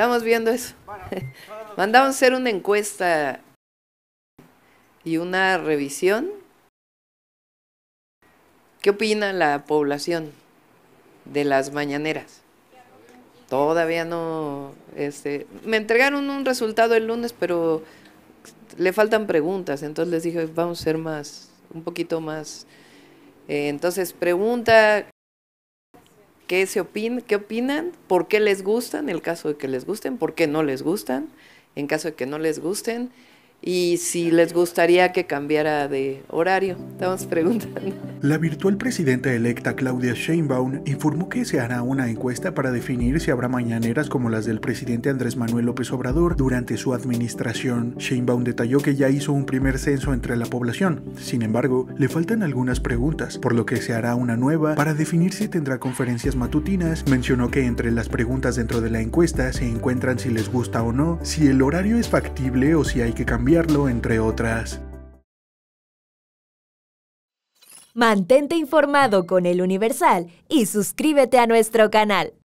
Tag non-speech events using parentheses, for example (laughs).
Estamos viendo eso. (laughs) mandamos hacer una encuesta y una revisión. ¿Qué opina la población de las mañaneras? Todavía no, este, me entregaron un resultado el lunes, pero le faltan preguntas, entonces les dije, vamos a ser más, un poquito más. Eh, entonces, pregunta qué opin qué opinan, por qué les gustan, en el caso de que les gusten, por qué no les gustan, en caso de que no les gusten, y si les gustaría que cambiara de horario. Estamos preguntando. La virtual presidenta electa Claudia Sheinbaum informó que se hará una encuesta para definir si habrá mañaneras como las del presidente Andrés Manuel López Obrador durante su administración. Sheinbaum detalló que ya hizo un primer censo entre la población. Sin embargo, le faltan algunas preguntas, por lo que se hará una nueva para definir si tendrá conferencias matutinas. Mencionó que entre las preguntas dentro de la encuesta se encuentran si les gusta o no, si el horario es factible o si hay que cambiar entre otras. Mantente informado con El Universal y suscríbete a nuestro canal.